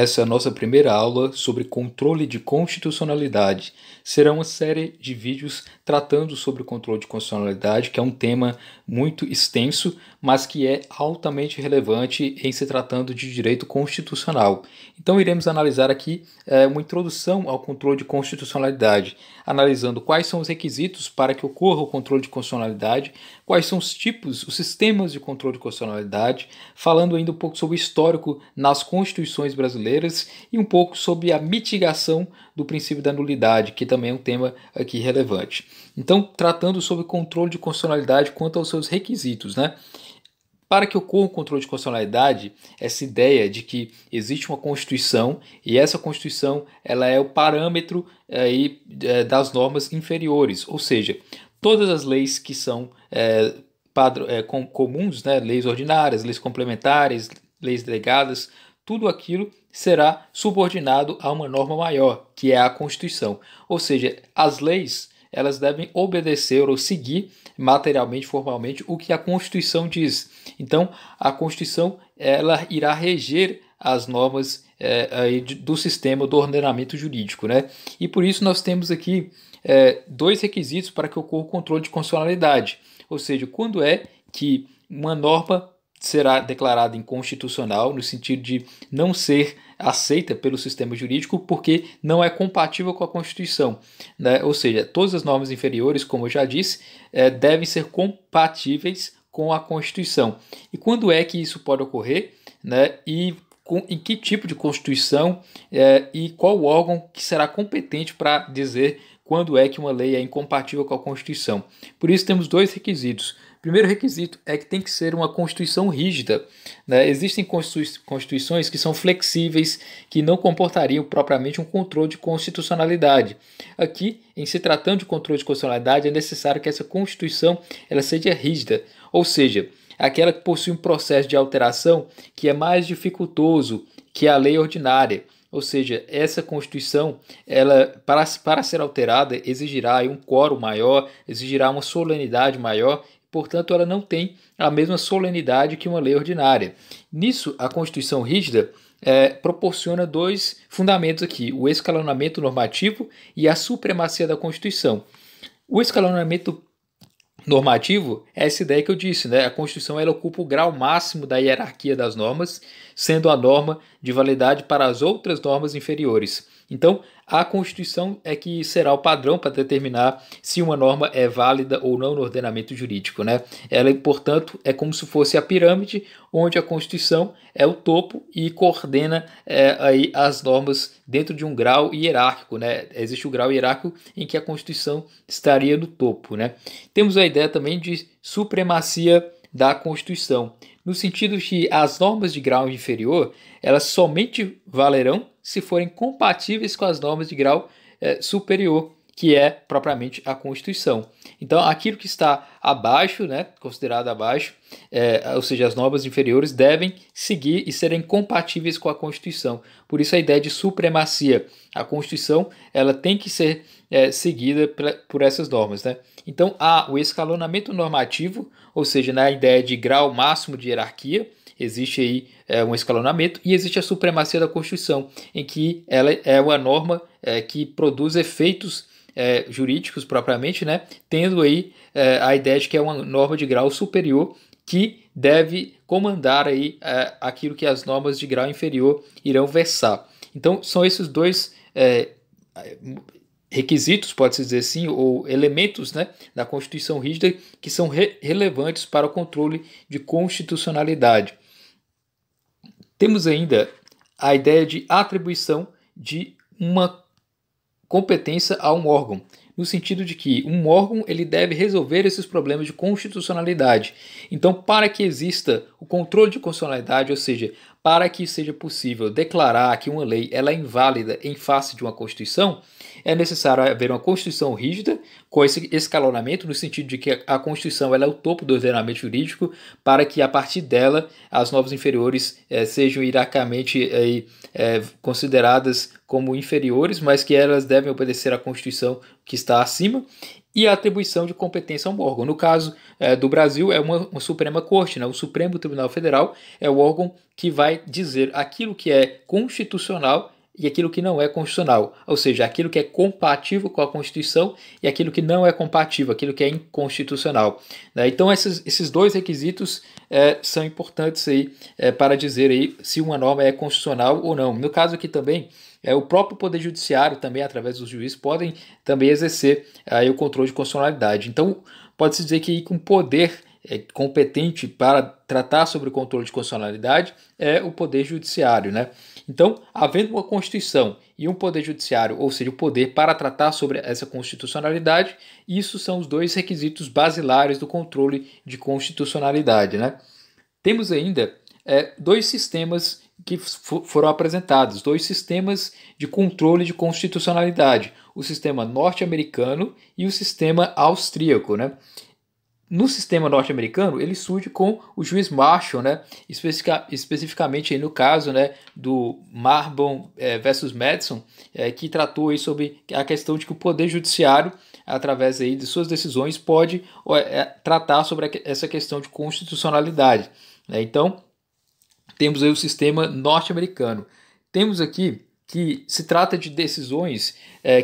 Essa é a nossa primeira aula sobre controle de constitucionalidade. Será uma série de vídeos tratando sobre o controle de constitucionalidade, que é um tema muito extenso, mas que é altamente relevante em se tratando de direito constitucional. Então, iremos analisar aqui é, uma introdução ao controle de constitucionalidade, analisando quais são os requisitos para que ocorra o controle de constitucionalidade, quais são os tipos, os sistemas de controle de constitucionalidade, falando ainda um pouco sobre o histórico nas constituições brasileiras e um pouco sobre a mitigação do princípio da nulidade, que também é um tema aqui relevante. Então, tratando sobre controle de constitucionalidade quanto aos seus requisitos, né? Para que ocorra o controle de constitucionalidade, essa ideia de que existe uma Constituição e essa Constituição ela é o parâmetro aí, eh, eh, das normas inferiores, ou seja, todas as leis que são é, eh, padr- é, com, comuns, né, leis ordinárias, leis complementares, leis delegadas, tudo aquilo será subordinado a uma norma maior, que é a Constituição. Ou seja, as leis elas devem obedecer ou seguir materialmente, formalmente, o que a Constituição diz. Então, a Constituição ela irá reger as normas é, do sistema do ordenamento jurídico. Né? E por isso nós temos aqui é, dois requisitos para que ocorra o controle de constitucionalidade. Ou seja, quando é que uma norma será declarada inconstitucional no sentido de não ser aceita pelo sistema jurídico porque não é compatível com a Constituição. Né? Ou seja, todas as normas inferiores, como eu já disse, é, devem ser compatíveis com a Constituição. E quando é que isso pode ocorrer? Né? E com, em que tipo de Constituição é, e qual órgão que será competente para dizer quando é que uma lei é incompatível com a Constituição? Por isso temos dois requisitos primeiro requisito é que tem que ser uma constituição rígida. Né? Existem constituições que são flexíveis, que não comportariam propriamente um controle de constitucionalidade. Aqui, em se tratando de controle de constitucionalidade, é necessário que essa constituição ela seja rígida, ou seja, aquela que possui um processo de alteração que é mais dificultoso que a lei ordinária. Ou seja, essa Constituição, ela para, para ser alterada, exigirá um quórum maior, exigirá uma solenidade maior portanto, ela não tem a mesma solenidade que uma lei ordinária. Nisso, a Constituição rígida é, proporciona dois fundamentos aqui: o escalonamento normativo e a supremacia da Constituição. O escalonamento normativo é essa ideia que eu disse, né? A Constituição ela ocupa o grau máximo da hierarquia das normas sendo a norma de validade para as outras normas inferiores. Então, a Constituição é que será o padrão para determinar se uma norma é válida ou não no ordenamento jurídico. Né? Ela, portanto, é como se fosse a pirâmide, onde a Constituição é o topo e coordena é, aí as normas dentro de um grau hierárquico. Né? Existe o grau hierárquico em que a Constituição estaria no topo. Né? Temos a ideia também de supremacia da Constituição, no sentido que as normas de grau inferior elas somente valerão se forem compatíveis com as normas de grau eh, superior, que é propriamente a Constituição. Então, aquilo que está abaixo, né, considerado abaixo, é, ou seja, as normas inferiores, devem seguir e serem compatíveis com a Constituição. Por isso, a ideia de supremacia. A Constituição ela tem que ser é, seguida por essas normas. Né? Então, há o escalonamento normativo, ou seja, na ideia de grau máximo de hierarquia, existe aí é, um escalonamento e existe a supremacia da Constituição, em que ela é uma norma é, que produz efeitos é, jurídicos propriamente, né, tendo aí é, a ideia de que é uma norma de grau superior que deve comandar aí é, aquilo que as normas de grau inferior irão versar. Então são esses dois é, requisitos, pode-se dizer assim, ou elementos né, da Constituição rígida que são re relevantes para o controle de constitucionalidade. Temos ainda a ideia de atribuição de uma competência a um órgão, no sentido de que um órgão ele deve resolver esses problemas de constitucionalidade. Então, para que exista o controle de constitucionalidade, ou seja, para que seja possível declarar que uma lei ela é inválida em face de uma Constituição, é necessário haver uma Constituição rígida, com esse escalonamento, no sentido de que a Constituição é o topo do ordenamento jurídico, para que a partir dela as novas inferiores eh, sejam hierarquicamente eh, consideradas como inferiores, mas que elas devem obedecer à Constituição que está acima, e a atribuição de competência a um órgão. No caso é, do Brasil, é uma, uma, Suprema Corte, né? o Supremo Tribunal Federal é o órgão que vai dizer aquilo que é constitucional e aquilo que não é constitucional, ou seja, aquilo que é compatível com a Constituição e aquilo que não é compatível, aquilo que é inconstitucional. Né? Então, esses, esses dois requisitos é, são importantes aí, é, para dizer aí se uma norma é constitucional ou não. No caso aqui também, é, o próprio Poder Judiciário, também através dos juízes, podem também exercer aí, o controle de constitucionalidade. Então, pode-se dizer que com poder é, competente para tratar sobre o controle de constitucionalidade é o Poder Judiciário, né? Então, havendo uma Constituição e um Poder Judiciário, ou seja, o poder para tratar sobre essa constitucionalidade, isso são os dois requisitos basilares do controle de constitucionalidade. Né? Temos ainda é, dois sistemas que foram apresentados, dois sistemas de controle de constitucionalidade, o sistema norte-americano e o sistema austríaco. Né? no sistema norte-americano, ele surge com o juiz Marshall, né? Especifica, especificamente no caso né, do Marbon é, eh, versus Madison, é, que tratou aí sobre a questão de que o Poder Judiciário, através aí de suas decisões, pode é, tratar sobre essa questão de constitucionalidade. Né? Então, temos aí o sistema norte-americano. Temos aqui que se trata de decisões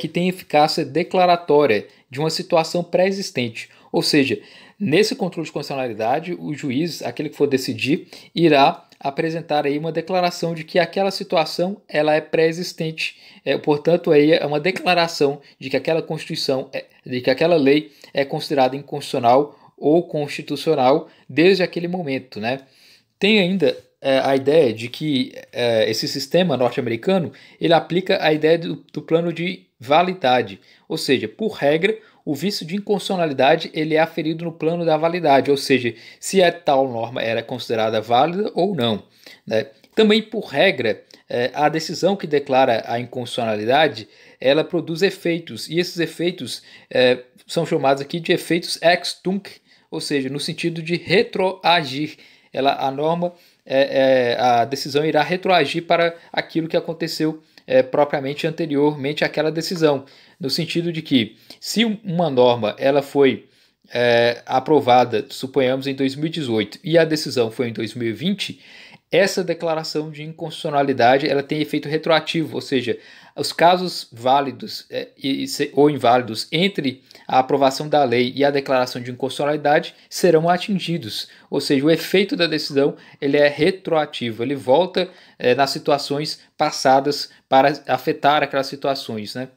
que têm eficácia declaratória de uma situação pré-existente, ou seja, Nesse controle de constitucionalidade, o juiz, aquele que for decidir, irá apresentar aí uma declaração de que aquela situação ela é pré-existente, é, portanto aí é uma declaração de que aquela constituição, é, de que aquela lei é considerada inconstitucional ou constitucional desde aquele momento, né? Tem ainda é, a ideia de que é, esse sistema norte-americano ele aplica a ideia do, do plano de validade, ou seja, por regra o vício de inconstitucionalidade ele é aferido no plano da validade, ou seja, se a tal norma era considerada válida ou não. Né? Também, por regra, é, a decisão que declara a inconstitucionalidade ela produz efeitos, e esses efeitos é, são chamados aqui de efeitos ex tunc, ou seja, no sentido de retroagir. Ela, a norma, é, é, a decisão irá retroagir para aquilo que aconteceu é, propriamente anteriormente àquela decisão no sentido de que se uma norma ela foi é, aprovada, suponhamos, em 2018 e a decisão foi em 2020, essa declaração de inconstitucionalidade ela tem efeito retroativo, ou seja, os casos válidos é, e, ou inválidos entre a aprovação da lei e a declaração de inconstitucionalidade serão atingidos, ou seja, o efeito da decisão ele é retroativo, ele volta é, nas situações passadas para afetar aquelas situações, né?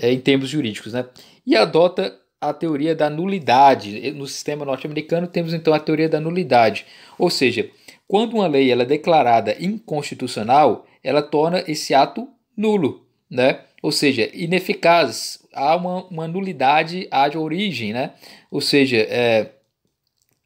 é, em termos jurídicos, né? E adota a teoria da nulidade. No sistema norte-americano temos então a teoria da nulidade, ou seja, quando uma lei ela é declarada inconstitucional, ela torna esse ato nulo, né? Ou seja, ineficaz. Há uma, uma nulidade de origem, né? Ou seja, é,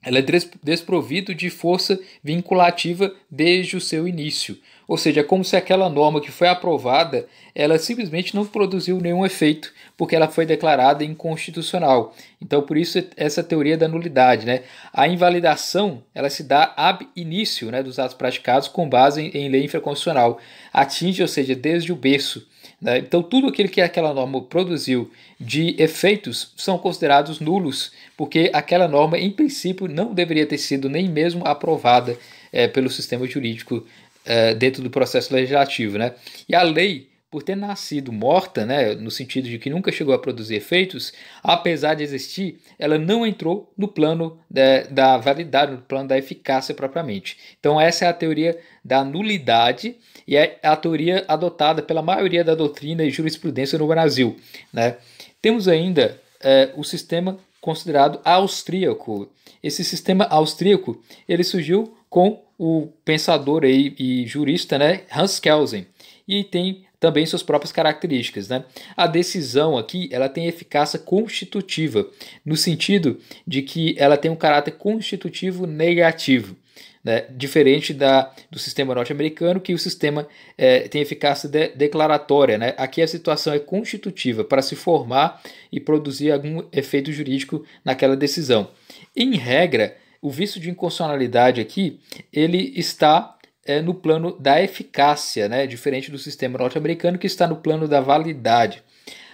ela é desprovido de força vinculativa desde o seu início. Ou seja, é como se aquela norma que foi aprovada, ela simplesmente não produziu nenhum efeito, porque ela foi declarada inconstitucional. Então, por isso essa teoria da nulidade, né? A invalidação, ela se dá ab início, né, dos atos praticados com base em, lei infraconstitucional. Atinge, ou seja, desde o berço. Né? Então, tudo aquilo que aquela norma produziu de efeitos são considerados nulos, porque aquela norma, em princípio, não deveria ter sido nem mesmo aprovada é, pelo sistema jurídico eh, dentro do processo legislativo. Né? E a lei, por ter nascido morta, né, no sentido de que nunca chegou a produzir efeitos, apesar de existir, ela não entrou no plano da, né, da validade, no plano da eficácia propriamente. Então, essa é a teoria da nulidade e é a teoria adotada pela maioria da doutrina e jurisprudência no Brasil. Né? Temos ainda é, o sistema considerado austríaco. Esse sistema austríaco ele surgiu com o pensador aí, e jurista né, Hans Kelsen. E tem também suas próprias características. Né? A decisão aqui ela tem eficácia constitutiva, no sentido de que ela tem um caráter constitutivo negativo. Né, diferente da, do sistema norte-americano, que o sistema é, tem eficácia de, declaratória. Né? Aqui a situação é constitutiva para se formar e produzir algum efeito jurídico naquela decisão. Em regra, o vício de inconstitucionalidade aqui, ele está é, no plano da eficácia, né? diferente do sistema norte-americano que está no plano da validade.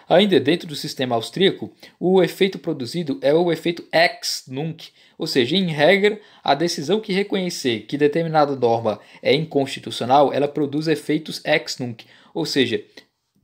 Ainda dentro do sistema austríaco, o efeito produzido é o efeito ex nunc, ou seja, em regra, a decisão que reconhecer que determinada norma é inconstitucional, ela produz efeitos ex nunc, ou seja,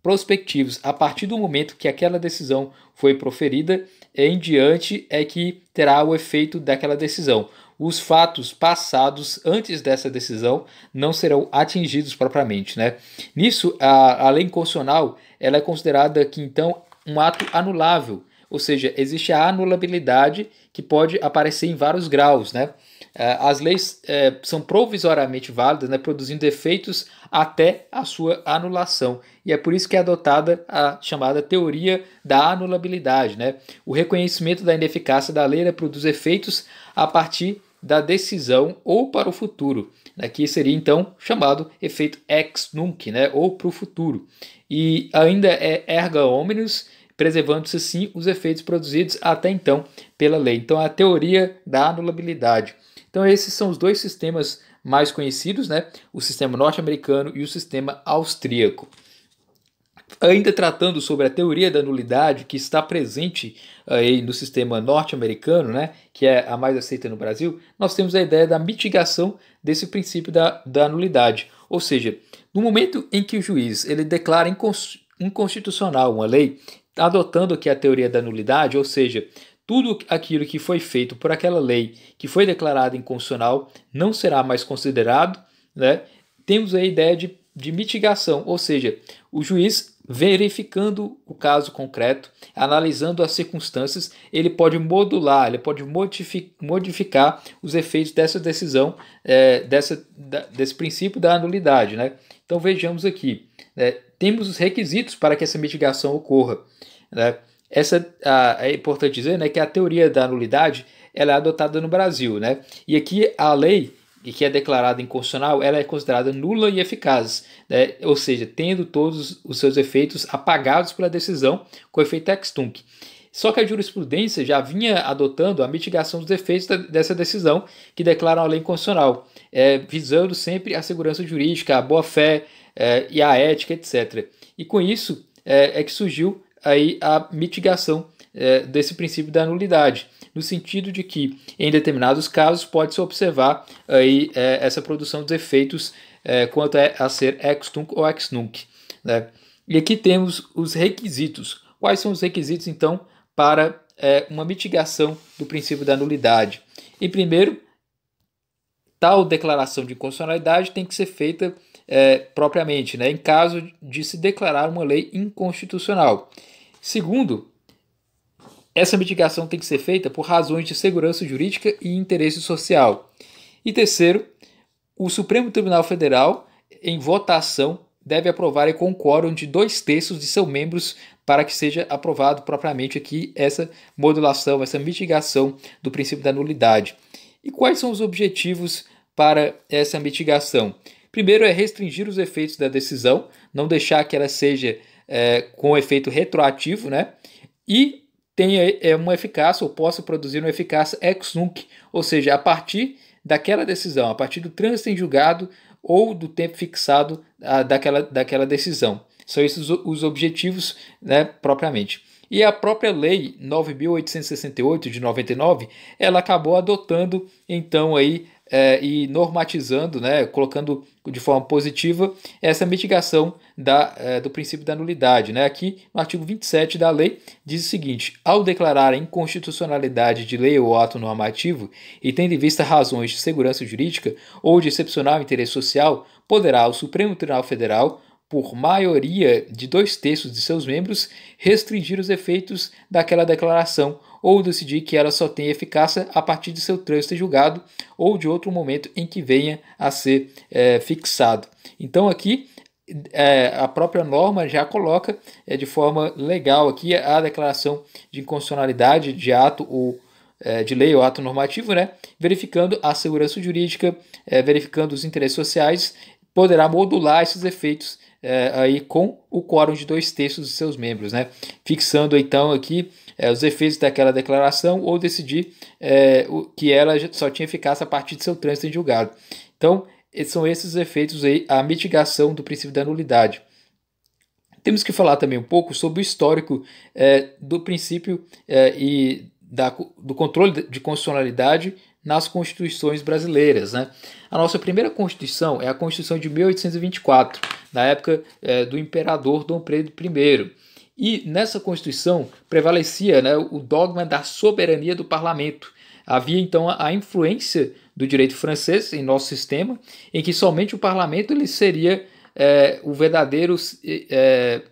prospectivos a partir do momento que aquela decisão foi proferida em diante é que terá o efeito daquela decisão. Os fatos passados antes dessa decisão não serão atingidos propriamente, né? Nisso, a, a lei constitucional ela é considerada aqui então um ato anulável, ou seja, existe a anulabilidade que pode aparecer em vários graus, né? É, as leis é, são provisoriamente válidas, né, produzindo efeitos até a sua anulação. E é por isso que é adotada a chamada teoria da anulabilidade. Né? O reconhecimento da ineficácia da lei né, produz efeitos a partir da decisão ou para o futuro, né, que seria então chamado efeito ex nunc, né, ou para o futuro. E ainda é erga omnes, preservando-se assim os efeitos produzidos até então pela lei. Então, é a teoria da anulabilidade. Então esses são os dois sistemas mais conhecidos, né? O sistema norte-americano e o sistema austríaco. Ainda tratando sobre a teoria da nulidade que está presente eh, aí no sistema norte-americano, né, que é a mais aceita no Brasil, nós temos a ideia da mitigação desse princípio da, da nulidade. Ou seja, no momento em que o juiz ele declara inconstitucional uma lei, adotando aqui é a teoria da nulidade, ou seja, tudo aquilo que foi feito por aquela lei que foi declarada inconstitucional não será mais considerado, né? temos a ideia de, de mitigação, ou seja, o juiz verificando o caso concreto, analisando as circunstâncias, ele pode modular, ele pode modificar os efeitos dessa decisão, é, dessa, da, desse princípio da nulidade. Né? Então vejamos aqui, né? temos os requisitos para que essa mitigação ocorra. Né? Essa a, é importante dizer, né, que a teoria da nulidade ela é adotada no Brasil, né? E aqui a lei que é declarada inconstitucional, ela é considerada nula e eficaz, né? ou seja, tendo todos os seus efeitos apagados pela decisão com efeito ex tunc. Só que a jurisprudência já vinha adotando a mitigação dos efeitos dessa decisão, que declara a lei inconstitucional, é, visando sempre a segurança jurídica, a boa-fé é, e a ética, etc. E com isso é, é que surgiu aí a mitigação é, desse princípio da nulidade, no sentido de que, em determinados casos, pode-se observar aí, é, essa produção dos efeitos é, quanto é a ser ex tunc ou ex nunc. Né? E aqui temos os requisitos. Quais são os requisitos, então, para é, uma mitigação do princípio da nulidade? Em primeiro, tal declaração de inconstitucionalidade tem que ser feita é, propriamente, né, em caso de se declarar uma lei inconstitucional. Segundo, essa mitigação tem que ser feita por razões de segurança jurídica e interesse social. E terceiro, o Supremo Tribunal Federal, em votação, deve aprovar e um quórum de dois terços de seus membros para que seja aprovado propriamente aqui essa modulação, essa mitigação do princípio da nulidade. E quais são os objetivos para essa mitigação? Primeiro é restringir os efeitos da decisão, não deixar que ela seja é, com efeito retroativo, né? E tenha é, é uma eficácia ou possa produzir uma eficácia ex nunc, ou seja, a partir daquela decisão, a partir do trânsito em julgado ou do tempo fixado a, ah, daquela, daquela decisão. São esses os objetivos né, propriamente. E a própria lei 9868 de 99, ela acabou adotando então aí é, e normatizando, né, colocando de forma positiva essa mitigação da, é, do princípio da nulidade. Né? Aqui no artigo 27 da lei diz o seguinte: ao declarar a inconstitucionalidade de lei ou ato normativo e tendo em vista razões de segurança jurídica ou de excepcional interesse social, poderá o Supremo Tribunal Federal por maioria de dois terços de seus membros, restringir os efeitos daquela declaração ou decidir que ela só tem eficácia a partir de seu trânsito julgado ou de outro momento em que venha a ser é, fixado. Então aqui é, a própria norma já coloca é, de forma legal aqui a declaração de inconstitucionalidade de ato ou é, de lei ou ato normativo, né? verificando a segurança jurídica, verificando os interesses sociais, poderá modular esses efeitos é, aí com o quórum de dois terços dos seus membros, né? Fixando então aqui é, os efeitos daquela declaração ou decidir é, o, que ela só tinha eficácia a partir de seu trânsito em julgado. Então, são esses efeitos aí, a mitigação do princípio da nulidade. Temos que falar também um pouco sobre o histórico é, do princípio é, e da, do controle de constitucionalidade nas constituições brasileiras. Né? A nossa primeira constituição é a Constituição de 1824, na época é, do imperador Dom Pedro I. E nessa Constituição prevalecia né, o dogma da soberania do parlamento. Havia então a influência do direito francês em nosso sistema, em que somente o parlamento ele seria é, o verdadeiro é,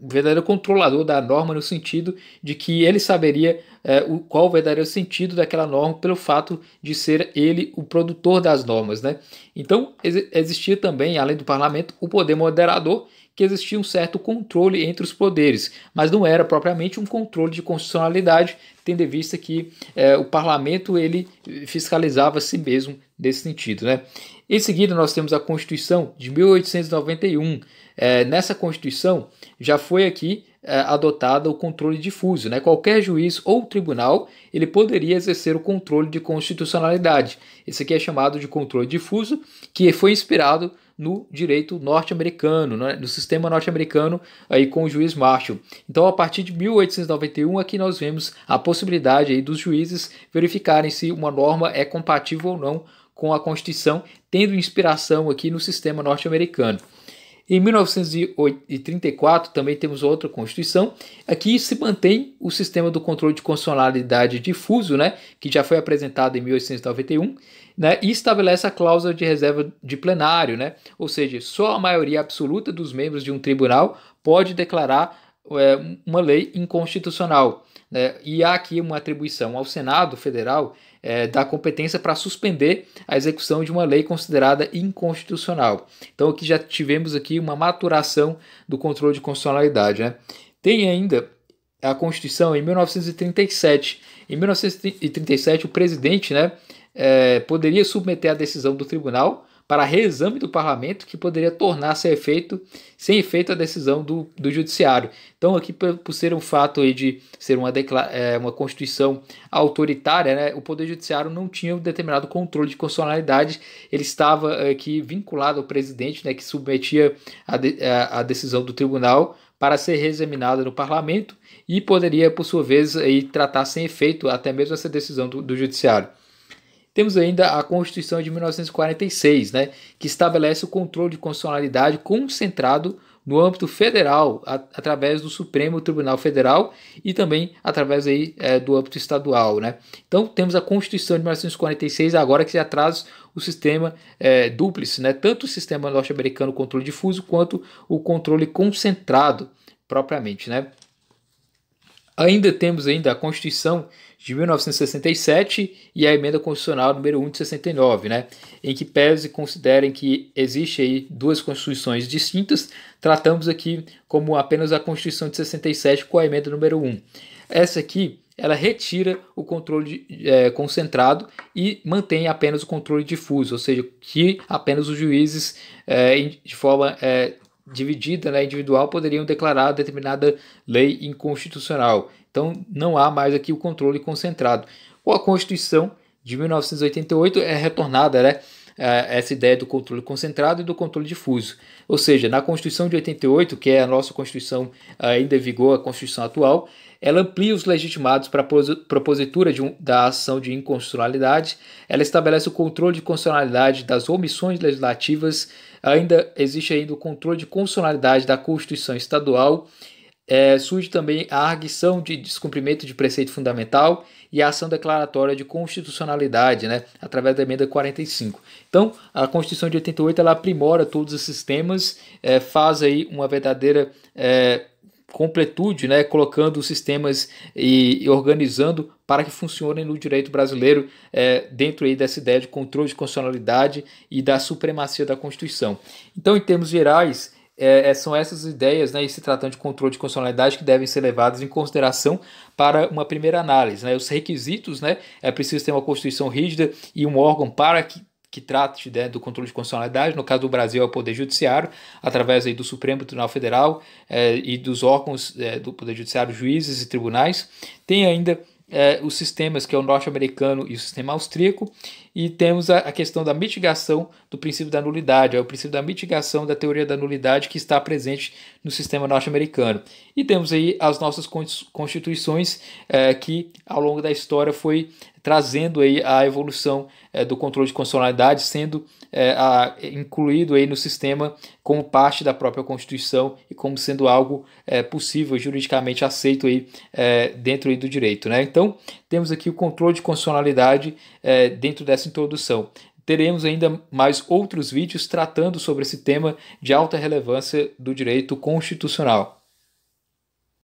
um verdadeiro controlador da norma no sentido de que ele saberia é, o, qual o verdadeiro sentido daquela norma pelo fato de ser ele o produtor das normas. Né? Então ex existia também, além do parlamento, o poder moderador, que existia um certo controle entre os poderes, mas não era propriamente um controle de constitucionalidade, tendo em vista que é, o parlamento ele fiscalizava a si mesmo nesse sentido. Né? Em seguida, nós temos a Constituição de 1891, é, nessa Constituição já foi aqui é, o controle difuso. Né? Qualquer juiz ou tribunal ele poderia exercer o controle de constitucionalidade. Esse aqui é chamado de controle difuso, que foi inspirado no direito norte-americano, né? no sistema norte-americano aí com o juiz Marshall. Então, a partir de 1891, aqui nós vemos a possibilidade aí dos juízes verificarem se uma norma é compatível ou não com a Constituição, tendo inspiração aqui no sistema norte-americano. Em 1934 também temos outra Constituição. Aqui é se mantém o sistema do controle de constitucionalidade difuso, né, que já foi apresentado em 1891, né, e estabelece a cláusula de reserva de plenário, né, ou seja, só a maioria absoluta dos membros de um tribunal pode declarar é, uma lei inconstitucional. Né, e há aqui uma atribuição ao Senado Federal é, da competência para suspender a execução de uma lei considerada inconstitucional. Então aqui já tivemos aqui uma maturação do controle de constitucionalidade. Né? Tem ainda a Constituição em 1937. Em 1937 o presidente né, é, poderia submeter a decisão do tribunal para reexame do parlamento que poderia tornar-se efeito, sem efeito a decisão do, do judiciário. Então, aqui, por, ser um fato aí de ser uma, é, uma constituição autoritária, né, o Poder Judiciário não tinha um determinado controle de constitucionalidade, ele estava aqui é, vinculado ao presidente, né, que submetia a, de, a, a decisão do tribunal para ser reexaminada no parlamento e poderia, por sua vez, aí, tratar sem efeito até mesmo essa decisão do, do judiciário. Temos ainda a Constituição de 1946, né, que estabelece o controle de constitucionalidade concentrado no âmbito federal, a, através do Supremo Tribunal Federal e também através aí, é, do âmbito estadual. Né? Então, temos a Constituição de 1946, agora que já traz o sistema é, dúplice, né? tanto o sistema norte-americano controle difuso quanto o controle concentrado, propriamente. Né? Ainda temos ainda a Constituição de 1967 e a emenda constitucional número 1 de 69, né, em que pese considerem que existe aí duas constituições distintas, tratamos aqui como apenas a Constituição de 67 com a emenda número 1. Essa aqui ela retira o controle é, concentrado e mantém apenas o controle difuso, ou seja, que apenas os juízes, é, de forma é, dividida, né, individual, poderiam declarar determinada lei inconstitucional. Então não há mais aqui o controle concentrado. Ou a Constituição de 1988 é retornada, né? É, essa ideia do controle concentrado e do controle difuso. Ou seja, na Constituição de 88, que é a nossa Constituição eh, ainda em vigor, a Constituição atual, ela amplia os legitimados para a propositura um, da ação de inconstitucionalidade, ela estabelece o controle de constitucionalidade das omissões legislativas ainda existe ainda o controle de constitucionalidade da Constituição Estadual. É, surge também a arguição de descumprimento de preceito fundamental e a ação declaratória de constitucionalidade, né, através da emenda 45. Então, a Constituição de 88 ela aprimora todos esses temas, é, faz aí uma verdadeira é, completude, né, colocando os sistemas e, e organizando para que funcionem no direito brasileiro é, dentro aí dessa ideia de controle de constitucionalidade e da supremacia da Constituição. Então, em termos gerais, é, é, são essas ideias, né, e se tratando de controle de constitucionalidade, que devem ser levadas em consideração para uma primeira análise. Né? Os requisitos, né, é preciso ter uma Constituição rígida e um órgão para que que trate né, do controle de constitucionalidade, no caso do Brasil é o Poder Judiciário, através aí, do Supremo Tribunal Federal eh, e dos órgãos eh, do Poder Judiciário, juízes e tribunais. Tem ainda eh, os sistemas que é o norte-americano e o sistema austríaco, e temos a, questão da mitigação do princípio da nulidade, é o princípio da mitigação da teoria da nulidade que está presente no sistema norte-americano. E temos aí as nossas constituições é, que, ao longo da história, foi trazendo aí a evolução é, do controle de constitucionalidade, sendo é, a, incluído aí no sistema como parte da própria Constituição e como sendo algo é, possível, juridicamente aceito aí, é, dentro aí do direito. Né? Então, temos aqui o controle de constitucionalidade é, dentro dessa introdução. Teremos ainda mais outros vídeos tratando sobre esse tema de alta relevância do direito constitucional.